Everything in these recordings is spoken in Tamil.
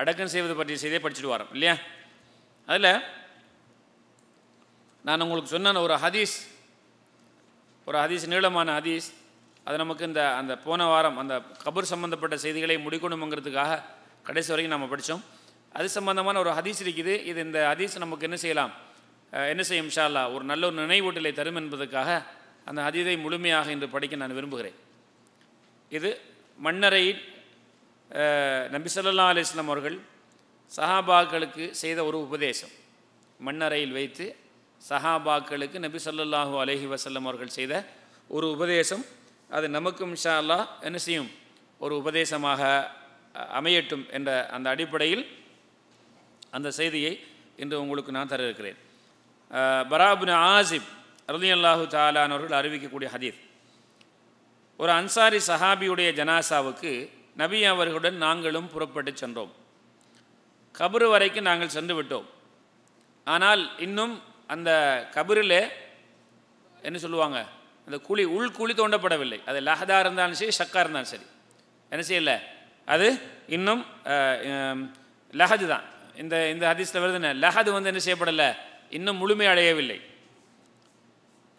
அடக்கம் செய்வது பற்றிய செய்தியை படிச்சுட்டு வரோம் இல்லையா அதில் நான் உங்களுக்கு சொன்ன ஒரு ஹதீஸ் ஒரு ஹதீஸ் நீளமான ஹதீஸ் அது நமக்கு இந்த அந்த போன வாரம் அந்த கபூர் சம்மந்தப்பட்ட செய்திகளை முடிக்கணுங்கிறதுக்காக கடைசி வரைக்கும் நம்ம படித்தோம் அது சம்மந்தமான ஒரு ஹதீஸ் இருக்குது இது இந்த ஹதீஸ் நமக்கு என்ன செய்யலாம் என்ன செய்யும் ஷாலா ஒரு நல்ல ஒரு நினைவூட்டலை தரும் என்பதற்காக அந்த ஹதீதை முழுமையாக இன்று படிக்க நான் விரும்புகிறேன் இது மன்னரையின் நபிசல்லா இஸ்லாம் அவர்கள் சஹாபாக்களுக்கு செய்த ஒரு உபதேசம் மண்ணறையில் வைத்து சஹாபாக்களுக்கு நபி சொல்லாஹூ அலஹி வசல்லம் அவர்கள் செய்த ஒரு உபதேசம் அது நமக்கும் ஷா அல்லா என்ன செய்யும் ஒரு உபதேசமாக அமையட்டும் என்ற அந்த அடிப்படையில் அந்த செய்தியை இன்று உங்களுக்கு நான் தர இருக்கிறேன் பராபுன் ஆசிப் ரதி அல்லாஹு தாலானவர்கள் அறிவிக்கக்கூடிய ஹதீர் ஒரு அன்சாரி சஹாபியுடைய ஜனாசாவுக்கு நபி அவர்களுடன் நாங்களும் புறப்பட்டு சென்றோம் கபரு வரைக்கும் நாங்கள் சென்று விட்டோம் ஆனால் இன்னும் அந்த கபரில் என்ன சொல்லுவாங்க அந்த குழி உள் குழி தோண்டப்படவில்லை அது லஹதா இருந்தாலும் சரி சக்கா இருந்தாலும் சரி என்ன செய்யலை அது இன்னும் லஹது தான் இந்த இந்த ஹதீஸில் வருதுன்னு லஹது வந்து என்ன செய்யப்படலை இன்னும் முழுமை அடையவில்லை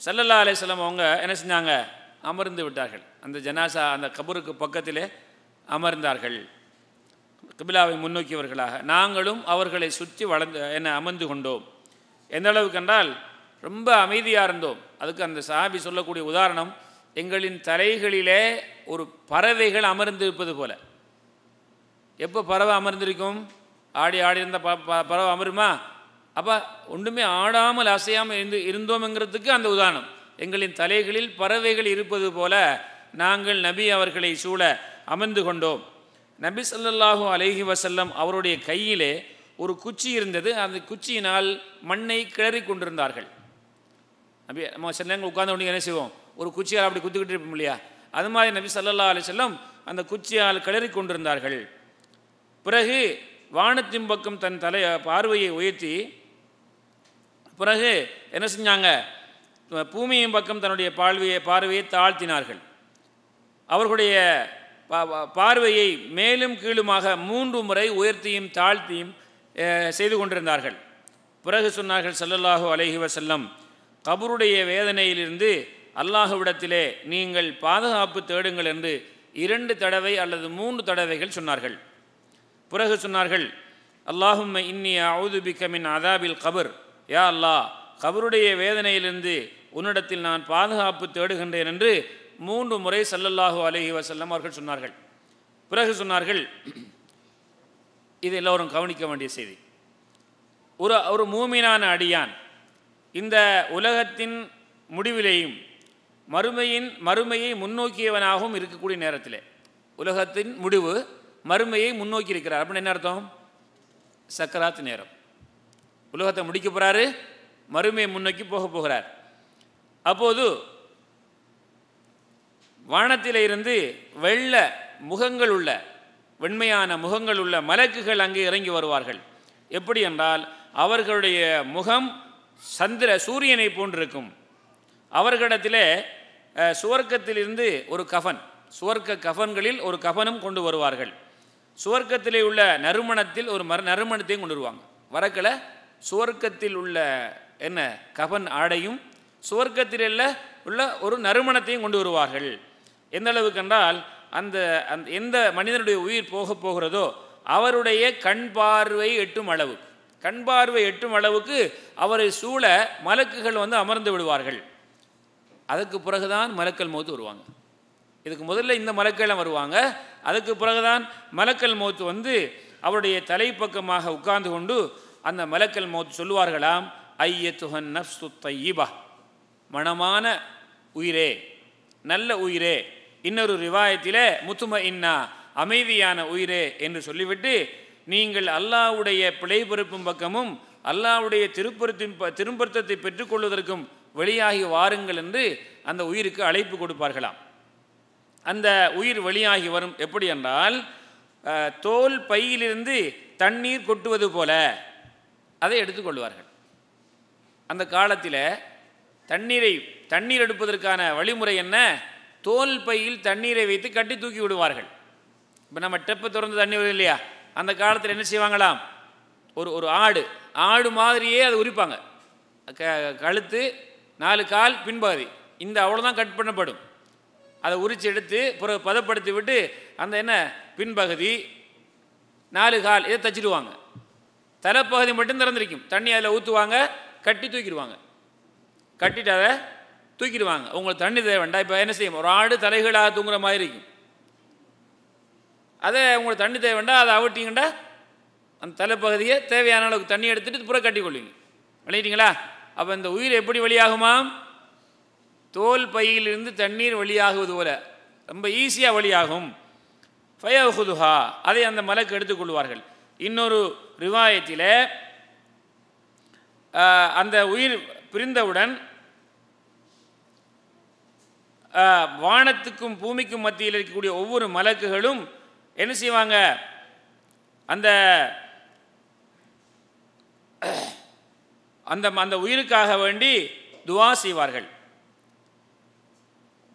சல்லல்லா அலையம் அவங்க என்ன செஞ்சாங்க அமர்ந்து விட்டார்கள் அந்த ஜனாசா அந்த கபருக்கு பக்கத்திலே அமர்ந்தார்கள் கபிலாவை முன்னோக்கியவர்களாக நாங்களும் அவர்களை சுற்றி வளர்ந்து என்னை அமர்ந்து கொண்டோம் எந்த அளவுக்கு என்றால் ரொம்ப அமைதியாக இருந்தோம் அதுக்கு அந்த சாபி சொல்லக்கூடிய உதாரணம் எங்களின் தலைகளிலே ஒரு பறவைகள் அமர்ந்து இருப்பது போல எப்போ பறவை அமர்ந்திருக்கும் ஆடி ஆடி இருந்த பறவை அமருமா அப்போ ஒன்றுமே ஆடாமல் அசையாமல் இருந்து இருந்தோம்ங்கிறதுக்கு அந்த உதாரணம் எங்களின் தலைகளில் பறவைகள் இருப்பது போல நாங்கள் நபி அவர்களை சூழ அமர்ந்து கொண்டோம் நபி சல்லாஹூ அலஹி வசல்லம் அவருடைய கையிலே ஒரு குச்சி இருந்தது அந்த குச்சியினால் மண்ணை கிளறி கொண்டிருந்தார்கள் நபி நம்ம சில நேரங்கள் உட்கார்ந்து கொண்டு என்ன செய்வோம் ஒரு குச்சியால் அப்படி குத்துக்கிட்டு இருப்போம் இல்லையா அது மாதிரி நபி சல்லா செல்லம் அந்த குச்சியால் கிளறி கொண்டிருந்தார்கள் பிறகு வானத்தின் பக்கம் தன் தலை பார்வையை உயர்த்தி பிறகு என்ன செஞ்சாங்க பூமியின் பக்கம் தன்னுடைய பார்வையை பார்வையை தாழ்த்தினார்கள் அவர்களுடைய பார்வையை மேலும் கீழுமாக மூன்று முறை உயர்த்தியும் தாழ்த்தியும் செய்து கொண்டிருந்தார்கள் பிறகு சொன்னார்கள் சல்லல்லாஹு அலஹி வசல்லம் கபருடைய வேதனையிலிருந்து அல்லாஹுவிடத்திலே நீங்கள் பாதுகாப்பு தேடுங்கள் என்று இரண்டு தடவை அல்லது மூன்று தடவைகள் சொன்னார்கள் பிறகு சொன்னார்கள் அல்லாஹும் இன்னி அவுது பிக்கமின் அதாபில் கபர் யா அல்லாஹ் கபருடைய வேதனையிலிருந்து உன்னிடத்தில் நான் பாதுகாப்பு தேடுகின்றேன் என்று மூன்று முறை சல்லல்லாஹு அலஹி வசல்லம் அவர்கள் சொன்னார்கள் பிறகு சொன்னார்கள் இது எல்லோரும் கவனிக்க வேண்டிய செய்தி ஒரு ஒரு மூமினான அடியான் இந்த உலகத்தின் முடிவிலேயும் மறுமையின் மறுமையை முன்னோக்கியவனாகவும் இருக்கக்கூடிய நேரத்தில் உலகத்தின் முடிவு மறுமையை முன்னோக்கி இருக்கிறார் அப்படின்னு என்ன அர்த்தம் சக்கராத் நேரம் உலகத்தை முடிக்க போகிறாரு மறுமையை முன்னோக்கி போக போகிறார் அப்போது வானத்திலிருந்து வெள்ள முகங்கள் உள்ள வெண்மையான முகங்கள் உள்ள மலக்குகள் அங்கே இறங்கி வருவார்கள் எப்படி என்றால் அவர்களுடைய முகம் சந்திர சூரியனை போன்றிருக்கும் அவர்களிடத்தில் சுவர்க்கத்திலிருந்து ஒரு கஃபன் சுவர்க்க கஃபன்களில் ஒரு கஃபனும் கொண்டு வருவார்கள் சுவர்க்கத்திலே உள்ள நறுமணத்தில் ஒரு மர நறுமணத்தையும் கொண்டு வருவாங்க வரக்கில் சுவர்க்கத்தில் உள்ள என்ன கஃபன் ஆடையும் சுவர்க்கத்தில் உள்ள ஒரு நறுமணத்தையும் கொண்டு வருவார்கள் எந்த அளவுக்கு என்றால் அந்த அந்த எந்த மனிதனுடைய உயிர் போக போகிறதோ அவருடைய கண் பார்வை எட்டும் அளவு கண் பார்வை எட்டும் அளவுக்கு அவரை சூழ மலக்குகள் வந்து அமர்ந்து விடுவார்கள் அதுக்கு பிறகுதான் மலக்கல் மூத்து வருவாங்க இதுக்கு முதல்ல இந்த மலக்கெல்லாம் வருவாங்க அதுக்கு பிறகுதான் மலக்கல் மூத்து வந்து அவருடைய தலைப்பக்கமாக உட்கார்ந்து கொண்டு அந்த மலக்கல் மூத்து சொல்லுவார்களாம் ஐயத்துஹன் நப்சு தையீபா மனமான உயிரே நல்ல உயிரே இன்னொரு ரிவாயத்தில் முத்தும இன்னா அமைதியான உயிரே என்று சொல்லிவிட்டு நீங்கள் அல்லாவுடைய பிழை பொறுப்பும் பக்கமும் அல்லாவுடைய திருப்பருத்தின் திருப்பருத்தத்தை பெற்றுக்கொள்வதற்கும் வெளியாகி வாருங்கள் என்று அந்த உயிருக்கு அழைப்பு கொடுப்பார்களாம் அந்த உயிர் வெளியாகி வரும் எப்படி என்றால் தோல் பையிலிருந்து தண்ணீர் கொட்டுவது போல அதை எடுத்துக்கொள்வார்கள் அந்த காலத்தில் தண்ணீரை தண்ணீர் எடுப்பதற்கான வழிமுறை என்ன தோல் பையில் தண்ணீரை வைத்து கட்டி தூக்கி விடுவார்கள் இப்போ நம்ம டெப்பு திறந்து தண்ணி வருது இல்லையா அந்த காலத்தில் என்ன செய்வாங்களாம் ஒரு ஒரு ஆடு ஆடு மாதிரியே அதை உரிப்பாங்க க கழுத்து நாலு கால் பின்பாதி இந்த அவ்வளோதான் கட் பண்ணப்படும் அதை உரித்து எடுத்து பிறகு பதப்படுத்தி விட்டு அந்த என்ன பின்பகுதி நாலு கால் இதை தச்சிடுவாங்க தலைப்பகுதி மட்டும் திறந்திருக்கும் தண்ணி அதில் ஊற்றுவாங்க கட்டி தூக்கிடுவாங்க கட்டிட்டு அதை தூக்கிடுவாங்க உங்களுக்கு தண்ணி தேவை வேண்டாம் இப்போ என்ன செய்யும் ஒரு ஆடு தலைகளாக தூங்குற மாதிரி இருக்கும் அதே உங்களுக்கு தண்ணி தேவை வேண்டாம் அதை அவிட்டிங்கண்டா அந்த தலைப்பகுதியை தேவையான அளவுக்கு தண்ணி எடுத்துகிட்டு புற கட்டிக்கொள்ளுங்க விளையிட்டீங்களா அப்போ இந்த உயிர் எப்படி வழியாகுமா தோல் பையிலிருந்து தண்ணீர் வழியாகுவது போல ரொம்ப ஈஸியாக வழியாகும் ஃபயஹுதுஹா அதை அந்த மலைக்கு எடுத்துக்கொள்வார்கள் இன்னொரு ரிவாயத்தில் அந்த உயிர் பிரிந்தவுடன் வானத்துக்கும் பூமிக்கும் மத்தியில் இருக்கக்கூடிய ஒவ்வொரு மலக்குகளும் என்ன செய்வாங்க அந்த அந்த அந்த உயிருக்காக வேண்டி துவா செய்வார்கள்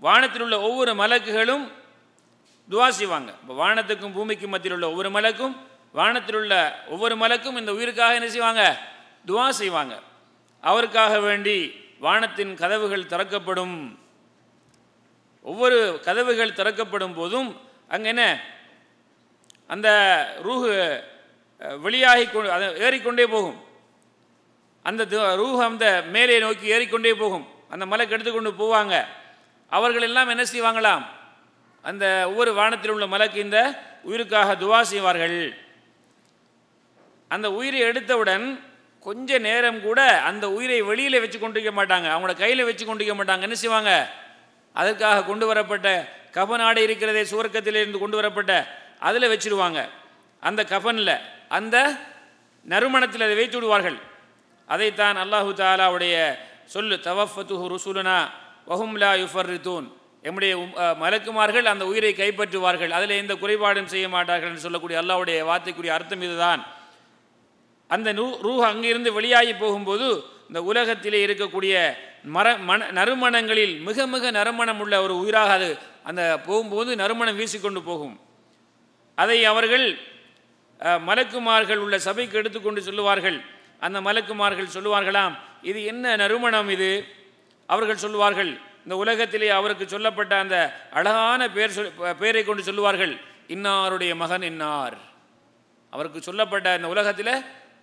வானத்தில் உள்ள ஒவ்வொரு மலக்குகளும் துவா செய்வாங்க இப்போ வானத்துக்கும் பூமிக்கும் மத்தியில் உள்ள ஒவ்வொரு மலக்கும் வானத்தில் உள்ள ஒவ்வொரு மலக்கும் இந்த உயிருக்காக என்ன செய்வாங்க துவா செய்வாங்க அவருக்காக வேண்டி வானத்தின் கதவுகள் திறக்கப்படும் ஒவ்வொரு கதவுகள் திறக்கப்படும் போதும் அங்கே என்ன அந்த ரூஹு வெளியாகி கொண்டு அதை ஏறிக்கொண்டே போகும் அந்த ரூஹு அந்த மேலே நோக்கி ஏறிக்கொண்டே போகும் அந்த மலைக்கு எடுத்துக்கொண்டு போவாங்க அவர்கள் எல்லாம் என்ன செய்வாங்களாம் அந்த ஒவ்வொரு வானத்தில் உள்ள மலைக்கு இந்த உயிருக்காக துவா செய்வார்கள் அந்த உயிரை எடுத்தவுடன் கொஞ்ச நேரம் கூட அந்த உயிரை வெளியில் வச்சு கொண்டிருக்க மாட்டாங்க அவங்களோட கையில் வச்சு கொண்டிருக்க மாட்டாங்க என்ன செய்வாங்க அதற்காக கொண்டு வரப்பட்ட கபனாடை இருக்கிறதே சுவர்க்கத்திலிருந்து கொண்டு வரப்பட்ட அதில் வச்சுருவாங்க அந்த கஃபனில் அந்த நறுமணத்தில் அதை வைத்து விடுவார்கள் அதைத்தான் அல்லாஹு தாலாவுடைய சொல்லு தவஃபத்துஹு ருசூலுனா வஹும்லா ரிதூன் எம்முடைய மலக்குமார்கள் அந்த உயிரை கைப்பற்றுவார்கள் அதில் எந்த குறைபாடும் செய்ய மாட்டார்கள் என்று சொல்லக்கூடிய அல்லாவுடைய வார்த்தைக்குரிய அர்த்தம் இதுதான் அந்த நூ ரூஹ் அங்கிருந்து வெளியாகி போகும்போது இந்த உலகத்திலே இருக்கக்கூடிய மர மண நறுமணங்களில் மிக மிக நறுமணம் உள்ள ஒரு உயிராக அது அந்த போகும்போது நறுமணம் வீசிக்கொண்டு போகும் அதை அவர்கள் மலக்குமார்கள் உள்ள சபைக்கு எடுத்துக்கொண்டு சொல்லுவார்கள் அந்த மலக்குமார்கள் சொல்லுவார்களாம் இது என்ன நறுமணம் இது அவர்கள் சொல்லுவார்கள் இந்த உலகத்திலே அவருக்கு சொல்லப்பட்ட அந்த அழகான பேர் சொல் பெயரை கொண்டு சொல்லுவார்கள் இன்னாருடைய மகன் இன்னார் அவருக்கு சொல்லப்பட்ட இந்த உலகத்தில்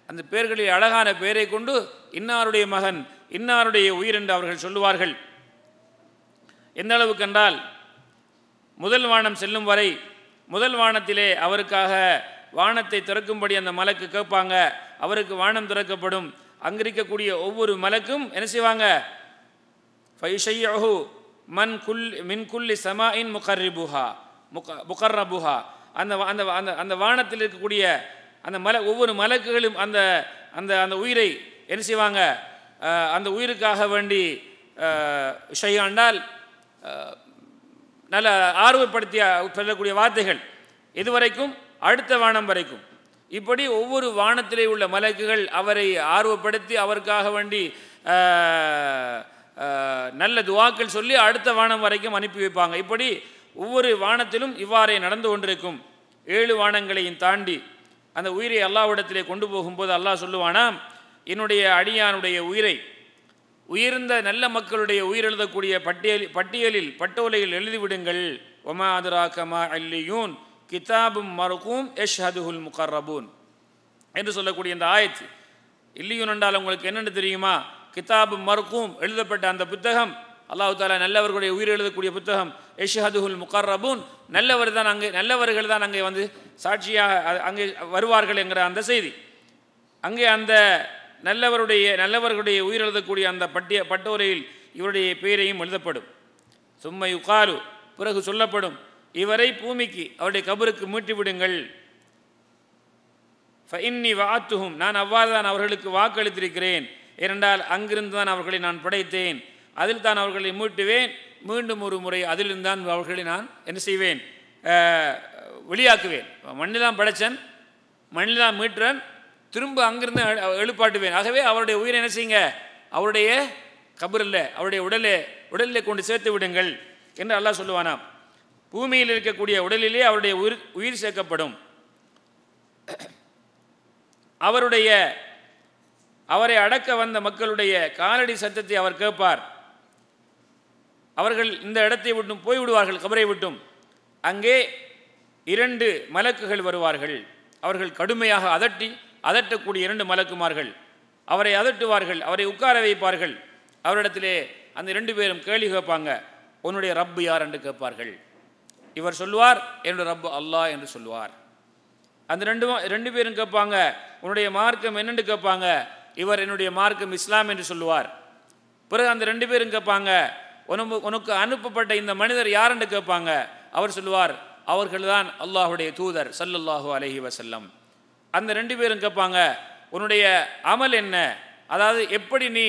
அந்த பெயர்களில் அழகான பெயரை கொண்டு இன்னாருடைய மகன் இன்னாருடைய உயிர் என்று அவர்கள் சொல்லுவார்கள் எந்த கண்டால் முதல் வானம் செல்லும் வரை முதல் வானத்திலே அவருக்காக வானத்தை திறக்கும்படி அந்த மலக்கு கேட்பாங்க அவருக்கு வானம் திறக்கப்படும் அங்கிருக்கக்கூடிய ஒவ்வொரு மலக்கும் என்ன செய்வாங்க ஃபைஷையஹு மன் குல் மின் குல்லி சமாயின் முகர்ரிபுஹா முக முகர்ரபுஹா அந்த அந்த அந்த வானத்தில் இருக்கக்கூடிய அந்த மலை ஒவ்வொரு மலக்குகளும் அந்த அந்த அந்த உயிரை என்ன செய்வாங்க அந்த உயிருக்காக வேண்டி செய்யாண்டால் நல்ல ஆர்வப்படுத்திய சொல்லக்கூடிய வார்த்தைகள் இதுவரைக்கும் அடுத்த வானம் வரைக்கும் இப்படி ஒவ்வொரு வானத்திலே உள்ள மலக்குகள் அவரை ஆர்வப்படுத்தி அவருக்காக வேண்டி நல்ல துவாக்கள் சொல்லி அடுத்த வானம் வரைக்கும் அனுப்பி வைப்பாங்க இப்படி ஒவ்வொரு வானத்திலும் இவ்வாறே நடந்து கொண்டிருக்கும் ஏழு வானங்களையும் தாண்டி அந்த உயிரை அல்லாவிடத்திலே கொண்டு போகும்போது அல்லாஹ் சொல்லுவானாம் என்னுடைய அடியானுடைய உயிரை உயர்ந்த நல்ல மக்களுடைய உயிர் எழுதக்கூடிய பட்டியல் பட்டியலில் பட்டோலையில் எழுதிவிடுங்கள் ஒமா அல்லியூன் கிதாபும் மறுக்கும் எஷ் ஹதுஹுல் முகர்ரபூன் என்று சொல்லக்கூடிய இந்த ஆயத்து இல்லியூன் என்றால் உங்களுக்கு என்னென்னு தெரியுமா கிதாபும் மறுக்கும் எழுதப்பட்ட அந்த புத்தகம் அல்லாஹு தாலா நல்லவர்களுடைய உயிர் எழுதக்கூடிய புத்தகம் எஷ்ஹதுஹுல் முகர்ரபூன் நல்லவர் தான் அங்கே நல்லவர்கள் தான் அங்கே வந்து சாட்சியாக அங்கே வருவார்கள் என்கிற அந்த செய்தி அங்கே அந்த நல்லவருடைய நல்லவர்களுடைய உயிர் எழுதக்கூடிய அந்த பட்டிய பட்டோரையில் இவருடைய பெயரையும் எழுதப்படும் சும்மை உகாரு பிறகு சொல்லப்படும் இவரை பூமிக்கு அவருடைய கபருக்கு மீட்டு விடுங்கள் ஃபைன்னி வாத்துகும் நான் அவ்வாறு தான் அவர்களுக்கு வாக்களித்திருக்கிறேன் ஏனென்றால் அங்கிருந்து தான் அவர்களை நான் படைத்தேன் அதில் தான் அவர்களை மீட்டுவேன் மீண்டும் ஒரு முறை அதிலும் தான் அவர்களை நான் என்ன செய்வேன் வெளியாக்குவேன் மண்ணிலாம் படைச்சன் மண்ணிலாம் மீட்டுறன் திரும்ப அங்கிருந்து எழுப்பாட்டுவேன் ஆகவே அவருடைய உயிரை என்ன செய்யுங்க அவருடைய கபரில் அவருடைய உடலே உடலில் கொண்டு சேர்த்து விடுங்கள் என்று அல்லாஹ் சொல்லுவானாம் பூமியில் இருக்கக்கூடிய உடலிலே அவருடைய உயிர் உயிர் சேர்க்கப்படும் அவருடைய அவரை அடக்க வந்த மக்களுடைய காலடி சத்தத்தை அவர் கேட்பார் அவர்கள் இந்த இடத்தை விட்டும் போய்விடுவார்கள் கபரை விட்டும் அங்கே இரண்டு மலக்குகள் வருவார்கள் அவர்கள் கடுமையாக அதட்டி அதட்டக்கூடிய இரண்டு மலக்குமார்கள் அவரை அதட்டுவார்கள் அவரை உட்கார வைப்பார்கள் அவரிடத்திலே அந்த ரெண்டு பேரும் கேள்வி கேட்பாங்க உன்னுடைய ரப்பு யார் என்று கேட்பார்கள் இவர் சொல்லுவார் என்னுடைய ரப்பு அல்லாஹ் என்று சொல்லுவார் அந்த ரெண்டு ரெண்டு பேரும் கேட்பாங்க உன்னுடைய மார்க்கம் என்னென்று கேட்பாங்க இவர் என்னுடைய மார்க்கம் இஸ்லாம் என்று சொல்லுவார் பிறகு அந்த ரெண்டு பேரும் கேட்பாங்க உனக்கு உனக்கு அனுப்பப்பட்ட இந்த மனிதர் யாருன்னு கேட்பாங்க அவர் சொல்லுவார் அவர்கள்தான் அல்லாஹுடைய தூதர் சல்லுல்லாஹு அலஹி வசல்லம் அந்த ரெண்டு பேரும் கேட்பாங்க உன்னுடைய அமல் என்ன அதாவது எப்படி நீ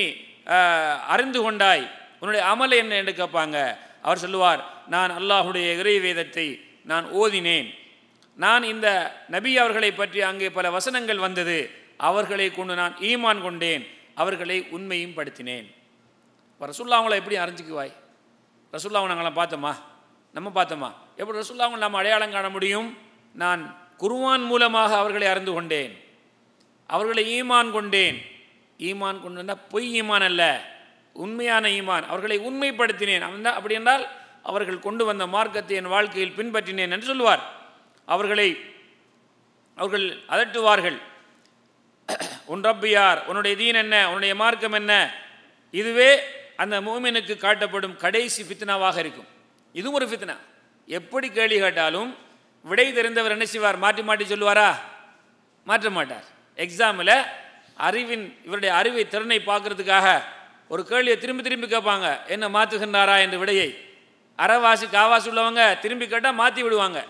அறிந்து கொண்டாய் உன்னுடைய அமல் என்ன என்று கேட்பாங்க அவர் சொல்லுவார் நான் அல்லாஹுடைய இறை வேதத்தை நான் ஓதினேன் நான் இந்த நபி அவர்களை பற்றி அங்கே பல வசனங்கள் வந்தது அவர்களை கொண்டு நான் ஈமான் கொண்டேன் அவர்களை உண்மையும் படுத்தினேன் இப்போ ரசுல்லா அவங்கள எப்படி அரைஞ்சிக்குவாய் ரசுல்லாவை நாங்களாம் பார்த்தோமா நம்ம பார்த்தோமா எப்படி ரசுல்லாவும் நாம் அடையாளம் காண முடியும் நான் குருவான் மூலமாக அவர்களை அறிந்து கொண்டேன் அவர்களை ஈமான் கொண்டேன் ஈமான் கொண்டு வந்தால் பொய் ஈமான் அல்ல உண்மையான ஈமான் அவர்களை உண்மைப்படுத்தினேன் அவன் தான் அப்படி என்றால் அவர்கள் கொண்டு வந்த மார்க்கத்தை என் வாழ்க்கையில் பின்பற்றினேன் என்று சொல்வார் அவர்களை அவர்கள் அதட்டுவார்கள் உன் ரப்பியார் உன்னுடைய தீன் என்ன உன்னுடைய மார்க்கம் என்ன இதுவே அந்த மூமினுக்கு காட்டப்படும் கடைசி ஃபித்னாவாக இருக்கும் இதுவும் ஒரு ஃபித்னா எப்படி கேள்வி கேட்டாலும் விடை தெரிந்தவர் என்ன செய்வார் மாற்றி மாற்றி சொல்லுவாரா மாற்ற மாட்டார் எக்ஸாமில் அறிவின் இவருடைய அறிவை திறனை பார்க்கறதுக்காக ஒரு கேள்வியை திரும்பி திரும்பி கேட்பாங்க என்ன மாற்றுகின்றாரா என்ற விடையை அறவாசி காவாசி உள்ளவங்க திரும்பி கேட்டால் மாற்றி விடுவாங்க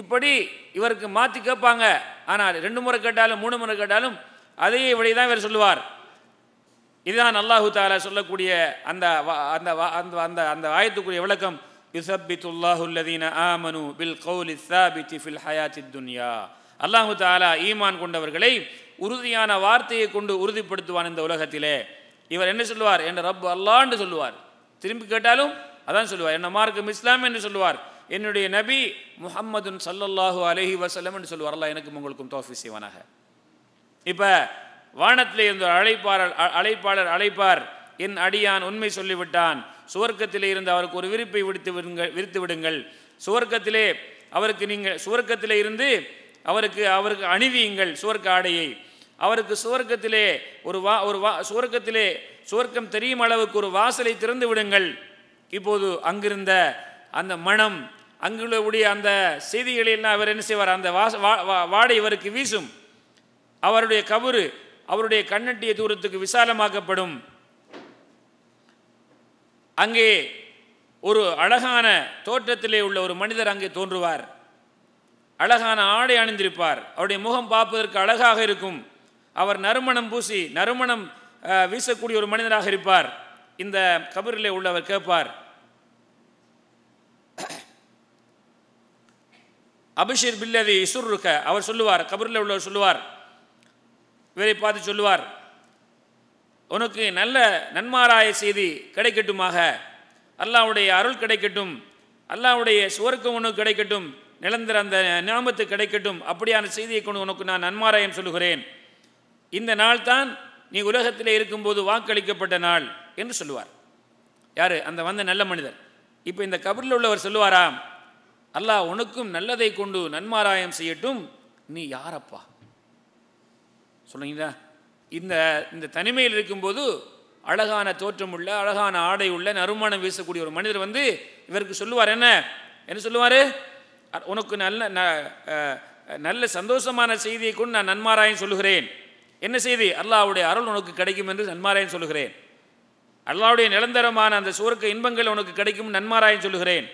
இப்படி இவருக்கு மாற்றி கேட்பாங்க ஆனால் ரெண்டு முறை கேட்டாலும் மூணு முறை கேட்டாலும் அதையே விடை தான் இவர் சொல்லுவார் இதுதான் அல்லாஹு தாலா சொல்லக்கூடிய அந்த அந்த அந்த அந்த அந்த வாயத்துக்குரிய விளக்கம் யுசப்பித்துல்லாஹுல்லதீன ஆமனு பில் கௌலி சாபித்தி ஃபில் ஹயாத்தி துன்யா அல்லாஹு தாலா ஈமான் கொண்டவர்களை உறுதியான வார்த்தையை கொண்டு உறுதிப்படுத்துவான் இந்த உலகத்திலே இவர் என்ன சொல்லுவார் என் ரப்பு அல்லான்னு சொல்லுவார் திரும்பி கேட்டாலும் அதான் சொல்லுவார் என்ன மார்க்கம் இஸ்லாம் என்று சொல்லுவார் என்னுடைய நபி முஹம்மதுன் சல்லல்லாஹூ அலஹி வசலம் என்று சொல்லுவார் அல்லா எனக்கும் உங்களுக்கும் தோஃபி செய்வானாக இப்போ வானத்திலே இருந்த அழைப்பாளர் அழைப்பாளர் அழைப்பார் என் அடியான் உண்மை சொல்லிவிட்டான் சுவர்க்கத்திலே இருந்து அவருக்கு ஒரு விருப்பை விடுத்து விடுங்கள் விரித்து விடுங்கள் சுவர்க்கத்திலே அவருக்கு நீங்கள் சுவர்க்கத்திலே இருந்து அவருக்கு அவருக்கு அணிவியுங்கள் சுவர்க்க ஆடையை அவருக்கு சுவர்க்கத்திலே ஒரு வா ஒரு வா சுவர்க்கத்திலே சுவர்க்கம் தெரியும் அளவுக்கு ஒரு வாசலை திறந்து விடுங்கள் இப்போது அங்கிருந்த அந்த மனம் உடைய அந்த செய்திகளை எல்லாம் அவர் என்ன செய்வார் அந்த வாச வாடை இவருக்கு வீசும் அவருடைய கபரு அவருடைய கண்ணட்டிய தூரத்துக்கு விசாலமாக்கப்படும் அங்கே ஒரு அழகான தோற்றத்திலே உள்ள ஒரு மனிதர் அங்கே தோன்றுவார் அழகான ஆடை அணிந்திருப்பார் அவருடைய முகம் பார்ப்பதற்கு அழகாக இருக்கும் அவர் நறுமணம் பூசி நறுமணம் வீசக்கூடிய ஒரு மனிதராக இருப்பார் இந்த கபரிலே உள்ளவர் கேட்பார் அபிஷீர் பில்லதி இசுருக்க அவர் சொல்லுவார் கபரில் உள்ளவர் சொல்லுவார் இவரை பார்த்து சொல்லுவார் உனக்கு நல்ல நன்மாராய செய்தி கிடைக்கட்டுமாக அல்லாவுடைய அருள் கிடைக்கட்டும் அல்லாவுடைய சுவர்க்கம் உனக்கு கிடைக்கட்டும் நிலந்தர அந்த நியாமத்து கிடைக்கட்டும் அப்படியான செய்தியை கொண்டு உனக்கு நான் நன்மாராயம் சொல்லுகிறேன் இந்த நாள் தான் நீ உலகத்தில் இருக்கும்போது வாக்களிக்கப்பட்ட நாள் என்று சொல்லுவார் யார் அந்த வந்த நல்ல மனிதர் இப்போ இந்த கபரில் உள்ளவர் சொல்லுவாராம் அல்லாஹ் உனக்கும் நல்லதை கொண்டு நன்மாராயம் செய்யட்டும் நீ யாரப்பா சொல்லுங்களா இந்த இந்த தனிமையில் இருக்கும்போது அழகான தோற்றம் உள்ள அழகான ஆடை உள்ள நறுமணம் வீசக்கூடிய ஒரு மனிதர் வந்து இவருக்கு சொல்லுவார் என்ன என்ன சொல்லுவார் உனக்கு நல்ல நல்ல சந்தோஷமான செய்தியை கொண்டு நான் நன்மாராயம் சொல்லுகிறேன் என்ன செய்தி அல்லாவுடைய அருள் உனக்கு கிடைக்கும் என்று நன்மாராயம் சொல்லுகிறேன் அல்லாவுடைய நிரந்தரமான அந்த சுவர்க்க இன்பங்கள் உனக்கு கிடைக்கும் நன்மாராயம் சொல்லுகிறேன்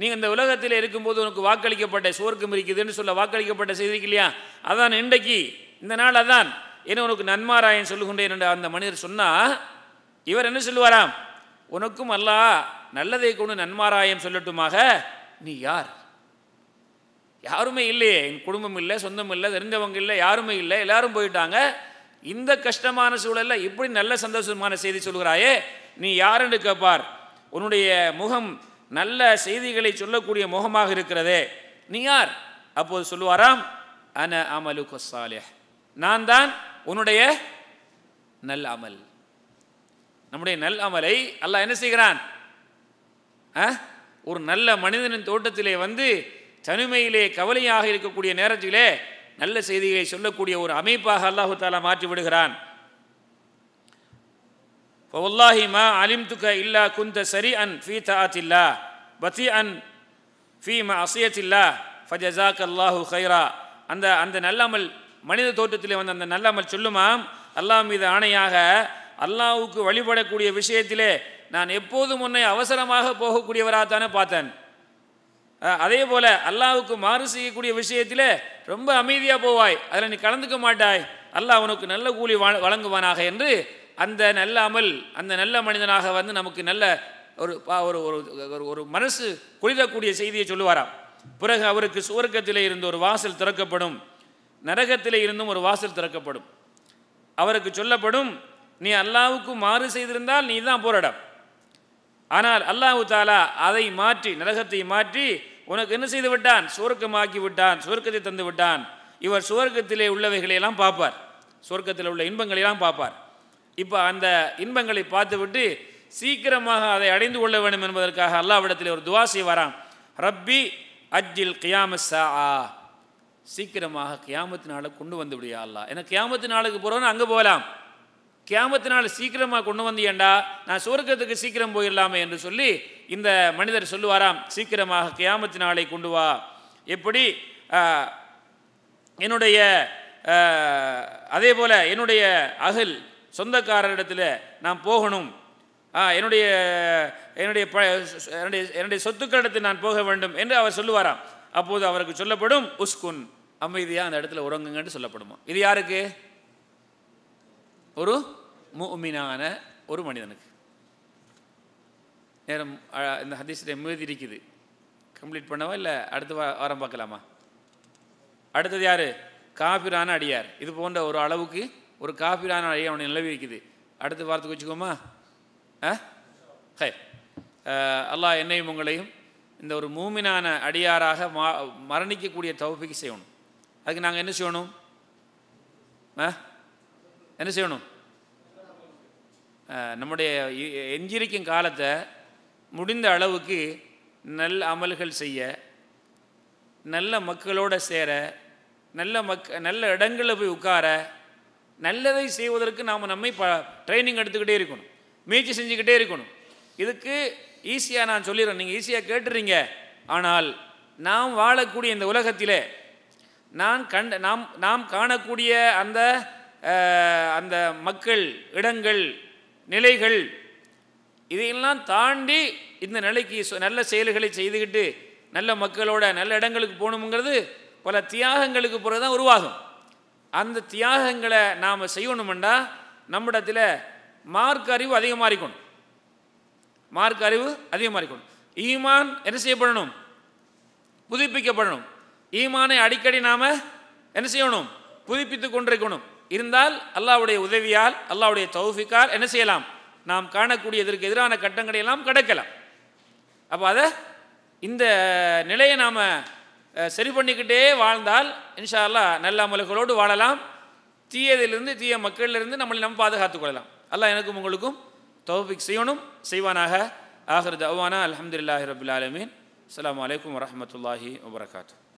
நீ இந்த உலகத்தில் இருக்கும்போது உனக்கு வாக்களிக்கப்பட்ட சுவர்க்கம் இருக்குதுன்னு சொல்ல வாக்களிக்கப்பட்ட செய்திக்கு இல்லையா அதான் இன்றைக்கு இந்த நாள் அதான் என்ன உனக்கு நன்மாராயன் சொல்லுகின்றேன் என்று அந்த மனிதர் சொன்னால் இவர் என்ன சொல்லுவாராம் உனக்கும் அல்ல நல்லதை கொண்டு நன்மாராயம் சொல்லட்டுமாக நீ யார் யாருமே இல்லையே என் குடும்பம் இல்லை சொந்தம் இல்லை தெரிஞ்சவங்க இல்லை யாருமே இல்லை எல்லாரும் போயிட்டாங்க இந்த கஷ்டமான சூழலில் இப்படி நல்ல சந்தோஷமான செய்தி சொல்கிறாயே நீ யாருன்னு கேட்பார் உன்னுடைய முகம் நல்ல செய்திகளை சொல்லக்கூடிய முகமாக இருக்கிறதே நீ யார் அப்போது சொல்லுவாராம் அன அமலு கொசாலே நான் தான் உன்னுடைய நல் அமல் நம்முடைய நல் அமலை அல்லாஹ் என்ன செய்கிறான் ஒரு நல்ல மனிதனின் தோட்டத்திலே வந்து தனிமையிலே கவலையாக இருக்கக்கூடிய நேரத்திலே நல்ல செய்திகளை சொல்லக்கூடிய ஒரு அமைப்பாக அல்லாஹு தாலா மாற்றி விடுகிறான் இல்லா குந்த சரி அன் ஃபீ பத்தி அன் ஃபி மா அசியத்தில்லா ஃபஜாக் அல்லாஹு ஹைரா அந்த அந்த நல்லாமல் மனித தோற்றத்திலே வந்த அந்த நல்லமல் சொல்லுமாம் அல்லாஹ் மீது ஆணையாக அல்லாவுக்கு வழிபடக்கூடிய விஷயத்திலே நான் எப்போதும் உன்னை அவசரமாக போகக்கூடியவராகத்தானே பார்த்தேன் அதே போல் அல்லாவுக்கு மாறு செய்யக்கூடிய விஷயத்திலே ரொம்ப அமைதியாக போவாய் அதில் நீ கலந்துக்க மாட்டாய் அல்லாஹ் உனக்கு நல்ல கூலி வழங்குவானாக என்று அந்த நல்ல அமல் அந்த நல்ல மனிதனாக வந்து நமக்கு நல்ல ஒரு ஒரு ஒரு ஒரு மனசு குளிரக்கூடிய செய்தியை சொல்லுவாராம் பிறகு அவருக்கு சுவர்க்கத்திலே இருந்து ஒரு வாசல் திறக்கப்படும் நரகத்திலே இருந்தும் ஒரு வாசல் திறக்கப்படும் அவருக்கு சொல்லப்படும் நீ அல்லாவுக்கு மாறு செய்திருந்தால் நீ தான் போராடம் ஆனால் அல்லாஹு தாலா அதை மாற்றி நரகத்தை மாற்றி உனக்கு என்ன செய்து விட்டான் சுவர்க்கமாக்கி விட்டான் சுவர்க்கத்தை தந்து விட்டான் இவர் சுவர்க்கத்திலே உள்ளவைகளையெல்லாம் பார்ப்பார் சுவர்க்கத்தில் உள்ள இன்பங்களையெல்லாம் பார்ப்பார் இப்போ அந்த இன்பங்களை பார்த்துவிட்டு சீக்கிரமாக அதை அடைந்து கொள்ள வேண்டும் என்பதற்காக அல்லாவிடத்தில் ஒரு துவாசி வரான் ரப்பி அஜில் கியாமஸ் ஆ சீக்கிரமாக கியாமத்து நாளை கொண்டு வந்து விடியா அல்லா ஏன்னா கியாமத்து நாளுக்கு போகிறோன்னு அங்கே போகலாம் கியாமத்து நாள் சீக்கிரமாக கொண்டு ஏண்டா நான் சுவர்க்கத்துக்கு சீக்கிரம் போயிடலாமே என்று சொல்லி இந்த மனிதர் சொல்லுவாராம் சீக்கிரமாக கியாமத்து நாளை கொண்டு வா எப்படி என்னுடைய அதே போல் என்னுடைய அகல் சொந்தக்காரரிடத்தில் நான் போகணும் என்னுடைய என்னுடைய என்னுடைய சொத்துக்களிடத்தில் நான் போக வேண்டும் என்று அவர் சொல்லுவாராம் அப்போது அவருக்கு சொல்லப்படும் உஸ்குன் அமைதியாக அந்த இடத்துல உறங்குங்கன்னு சொல்லப்படுமா இது யாருக்கு ஒரு மூமினான ஒரு மனிதனுக்கு நேரம் இந்த ஹதீஸுடைய மீதி இருக்குது கம்ப்ளீட் பண்ணவா இல்லை அடுத்த வாரம் பார்க்கலாமா அடுத்தது யார் காபிரான அடியார் இது போன்ற ஒரு அளவுக்கு ஒரு காபிரான அடியார் அவனை நிலவி இருக்குது அடுத்த வாரத்துக்கு வச்சுக்கோமா ஆ ஹே அல்லாஹ் என்னையும் உங்களையும் இந்த ஒரு மூமினான அடியாராக மா மரணிக்கக்கூடிய தவப்பிக்கு செய்யணும் அதுக்கு நாங்கள் என்ன செய்யணும் என்ன செய்யணும் நம்முடைய எஞ்சிருக்கும் காலத்தை முடிந்த அளவுக்கு நல்ல அமல்கள் செய்ய நல்ல மக்களோடு சேர நல்ல மக் நல்ல இடங்களில் போய் உட்கார நல்லதை செய்வதற்கு நாம் நம்மை ப ட்ரைனிங் எடுத்துக்கிட்டே இருக்கணும் முயற்சி செஞ்சுக்கிட்டே இருக்கணும் இதுக்கு ஈஸியாக நான் சொல்லிடுறேன் நீங்கள் ஈஸியாக கேட்டுறீங்க ஆனால் நாம் வாழக்கூடிய இந்த உலகத்திலே நான் கண்ட நாம் நாம் காணக்கூடிய அந்த அந்த மக்கள் இடங்கள் நிலைகள் இதையெல்லாம் தாண்டி இந்த நிலைக்கு நல்ல செயல்களை செய்துக்கிட்டு நல்ல மக்களோட நல்ல இடங்களுக்கு போகணுங்கிறது பல தியாகங்களுக்கு பிறகு தான் உருவாகும் அந்த தியாகங்களை நாம் செய்யணுமெண்டா நம்மிடத்தில் மார்க் அறிவு அதிகமாக இருக்கணும் மார்க் அறிவு அதிகமாக இருக்கணும் ஈமான் என்ன செய்யப்படணும் புதுப்பிக்கப்படணும் ஈமானை அடிக்கடி நாம் என்ன செய்யணும் புதுப்பித்து கொண்டிருக்கணும் இருந்தால் அல்லாவுடைய உதவியால் அல்லாவுடைய தௌஃபிக்கால் என்ன செய்யலாம் நாம் காணக்கூடியதற்கு எதிரான கட்டங்களையெல்லாம் கிடைக்கலாம் அப்போ அதை இந்த நிலையை நாம் சரி பண்ணிக்கிட்டே வாழ்ந்தால் இன்ஷா அல்லா நல்ல அமல்களோடு வாழலாம் தீயதிலிருந்து தீய மக்களிலிருந்து நம்மளை நம்ம பாதுகாத்துக் கொள்ளலாம் அல்லா எனக்கும் உங்களுக்கும் தௌஃபிக் செய்யணும் செய்வானாக ஆகிறது அவ்வானா அலமதுல்லாஹி ரபுல் ஆலமின் அஸ்லாம் வலைக்கம் வரமத்துல்லாஹி வபரகாத்து